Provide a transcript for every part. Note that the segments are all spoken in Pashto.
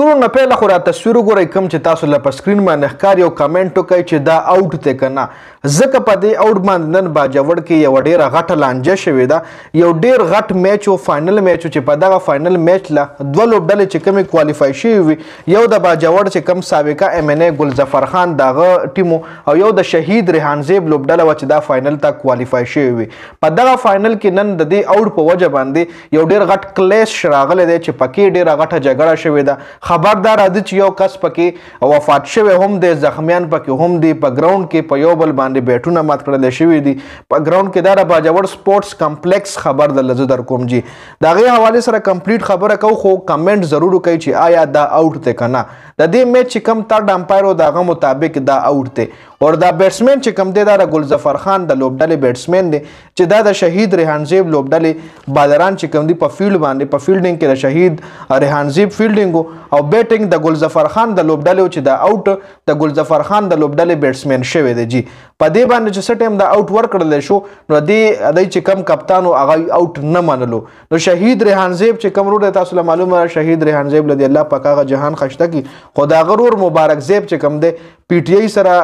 ټول نه پیله خو را تصویر وګورئ کوم چې تاسو له پر سکرین باندې ښکار یو کمنټ وکړئ چې دا اوټ دی که نه ځکه په دې اوټ باندې نن باجوړ کې یوه ډېره غټه لانجه شوې ده یو ډېر غټ میچ و فاینل میچ چې په دغه فاینل میچ له دوه لوبډلې چې کومې کوالیفای شوي وي یو د باجوړ چې کم سابقه ایم ان ای ګلظفر خان دغه ټیم او یو د شهید ریحان زیب لوبډله وه چې دا فاینل ته کوالیفای شوي وي په دغه فاینل کې نن د دې اوټ په وجه باندې یو ډېر غټ کلیش راغلی دی چې پکې ډېره غټه جګړه شوې ده خبردار ادي چې یو کس پکې وفات شوی هم د زخمیان پکې هم دی په ګراوند کې په یو بل باندې بیٹونه مات کړل شوی دی په ګراوند کې دا باجوړ سپورتس کمپلیکس خبر د لزه در کوم جی دا غي حواله سره کمپلیټ خبره کو خو کمنټ ضرور کوي چې آیا دا اوټ ته کنه د دې میچ کم تر امپایر او دغه مطابق دا اوټ دی اور دا بیټسمین چې کم دی دا ګل ظفر خان د لوبډلې بیټسمین دی چې دا د شهید ریحان زیب لوبډلې بالران چې کم دی په فیلډ باندې په فیلډینګ کې د شهید ریحان زیب فیلډینګ او بیټینګ د ګل ظفر خان د لوبډلې چې دا اوټ د ګل ظفر خان د لوبډلې بیټسمین شوی دی جی په دې باندې چې سټیم دا اوټ ورکړل شو نو دې ادای چې کم کپتان او هغه اوټ نه منلو نو شهید ریحان زیب چې کم روډه تاسو معلومه شهید ریحان زیب لدی الله پاکه جهان خشته کی خو دا غرور مبارک زیب چې کم دی پی ټی آی سره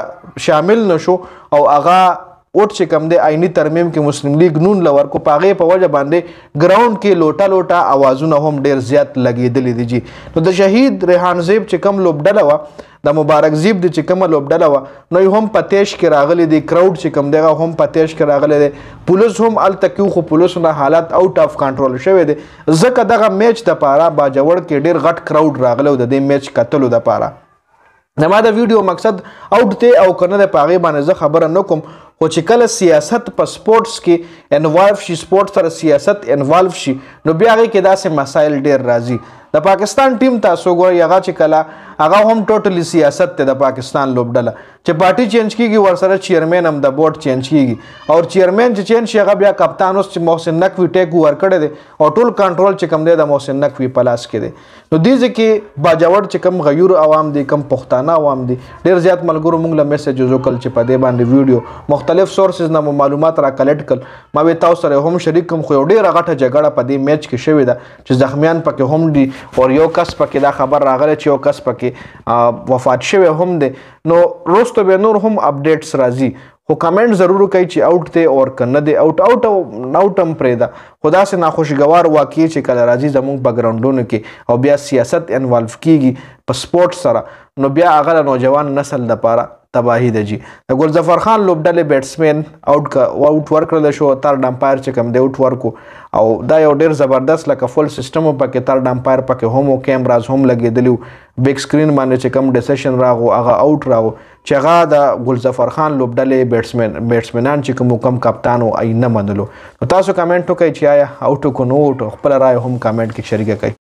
شامل نشو او هغه اوټ چې کم دی آئینی ترمیم کې مسلم لیگ نون لور کو پاغې په وجه باندې ګراوند کې لوټه لوټه اوازونه هم ډیر زیات لګیدلې دي جی نو د شهید ریحان زیب چې کم لوبډله وه د مبارک زیب د چې کومه لوبډله وه نو هم په تیش کې راغلی دی کراود چې کوم دغه هم په تیش کې راغلی دی پولیس هم هلته کې خو پولیسو نه حالات آوټ آف کنټرول شوی دی ځکه دغه میچ دپاره باجوړ کې ډېر غټ کراود راغلی و د دې میچ کتلو دپاره زما د ویډیو مقصد اوټ دی او کنه د پاغې باندې زه خبره نه کوم خو چې کله سیاست په سپورټس کې انوالو شي سپورټ سره سیاست انوالو شي نو بیا هغه کې داسې مسایل ډیر راځي د پاکستان ټیم تاسو ګورئ هغه چې کله هغه هم ټوټلی سیاست ته د پاکستان لوبډله چې پارټي چینج کیږي ورسره چیرمن هم د بورډ چینج کیږي او چیرمن چې چینج شي هغه بیا کپتان اوس چې محسن نقوي ټیک ورکړی دی او ټول کنټرول چې کم دی د محسن نقوي په لاس کې دی نو دې ځکه باجوړ چې کم غیور عوام دي کم پښتانه عوام دي ډیر زیات ملګرو موږ له میسج وکړ چې په دې باندې ویډیو مختلف سورسز نه معلومات را کلیکټ کړ ما وی تاسو سره هم شریک کوم خو ډیر غټه جګړه په دې میچ کې شوې ده چې زخمیان پکې هم دي او یو کس پکې دا خبر راغلی چې یو کس پکې وفات شوی هم دی نو روستو به نور هم اپډیټس راځي خو کمنټ ضرور کوي چې اوټ ته اور کنه دی اوټ اوټ ناوټم پرېدا خدا سه ناخوشګوار واقعي چې کله راځي زموږ بیکګراوندونو کې او بیا سیاست انوالو کیږي په سپورت سره نو بیا هغه نوجوان نسل د پاره تباہی ده جی د ګل ظفر خان لوبډلې بیټسمین اوټ کا اوټ ورکړل شو تر ډمپایر چې کم دی اوټ ورکو او دا یو ډیر زبردست لکه فل سیستم په کې تر ډمپایر پکې هم او کیمراز هم لګیدلی بیگ سکرین باندې چې کم ډیسیشن راغو هغه اوټ راو چې هغه د ګل ظفر خان لوبډلې بیټسمین بیټسمنان چې کوم کم کپتان او نه منلو تاسو کمنټ وکړئ چې آیا اوټ کو نو اوټ خپل رائے هم کمنټ کې شریک کړئ